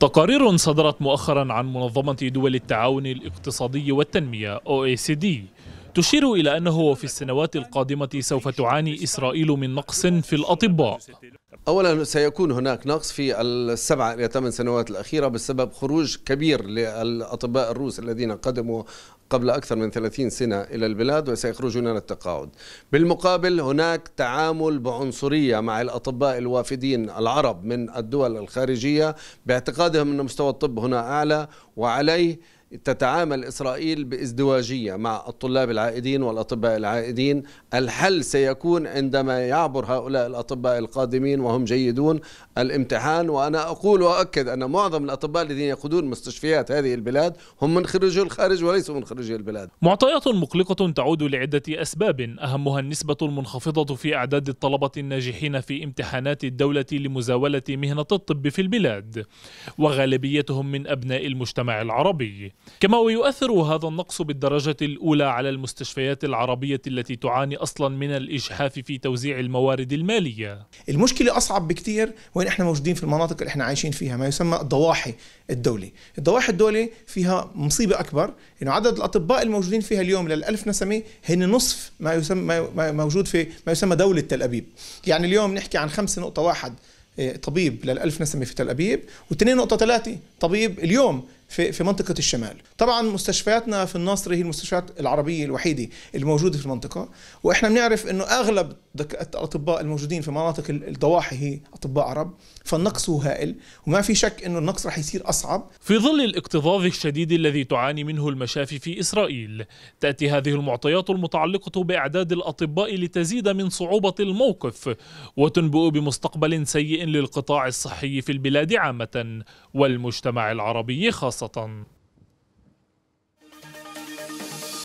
تقارير صدرت مؤخرا عن منظمة دول التعاون الاقتصادي والتنمية OECD تشير إلى أنه في السنوات القادمة سوف تعاني إسرائيل من نقص في الأطباء اولا سيكون هناك نقص في السبعه الى ثمان سنوات الاخيره بسبب خروج كبير للاطباء الروس الذين قدموا قبل اكثر من 30 سنه الى البلاد وسيخرجون للتقاعد. بالمقابل هناك تعامل بعنصريه مع الاطباء الوافدين العرب من الدول الخارجيه باعتقادهم ان مستوى الطب هنا اعلى وعليه تتعامل إسرائيل بإزدواجية مع الطلاب العائدين والأطباء العائدين الحل سيكون عندما يعبر هؤلاء الأطباء القادمين وهم جيدون الامتحان وأنا أقول وأؤكد أن معظم الأطباء الذين يقودون مستشفيات هذه البلاد هم من خريجي الخارج وليسوا من خريجي البلاد معطيات مقلقة تعود لعدة أسباب أهمها النسبة المنخفضة في أعداد الطلبة الناجحين في امتحانات الدولة لمزاولة مهنة الطب في البلاد وغالبيتهم من أبناء المجتمع العربي كما ويؤثر هذا النقص بالدرجة الأولى على المستشفيات العربية التي تعاني أصلا من الإجحاف في توزيع الموارد المالية المشكلة أصعب بكتير وين إحنا موجودين في المناطق اللي إحنا عايشين فيها ما يسمى الضواحي الدولي الضواحي الدولي فيها مصيبة أكبر إنه عدد الأطباء الموجودين فيها اليوم للألف نسمة هن نصف ما يسمى موجود في ما يسمى دولة تل أبيب يعني اليوم نحكي عن 5.1 إيه، طبيب للألف نسمة في تل أبيب و2.3 طبيب اليوم في في منطقه الشمال طبعا مستشفياتنا في النصر هي المستشفيات العربيه الوحيده الموجوده في المنطقه واحنا بنعرف انه اغلب الاطباء الموجودين في مناطق الضواحي هي اطباء عرب فالنقص هائل وما في شك انه النقص رح يصير اصعب في ظل الاكتظاظ الشديد الذي تعاني منه المشافي في اسرائيل تاتي هذه المعطيات المتعلقه باعداد الاطباء لتزيد من صعوبه الموقف وتنبئ بمستقبل سيء للقطاع الصحي في البلاد عامه والمجتمع العربي خاصه at han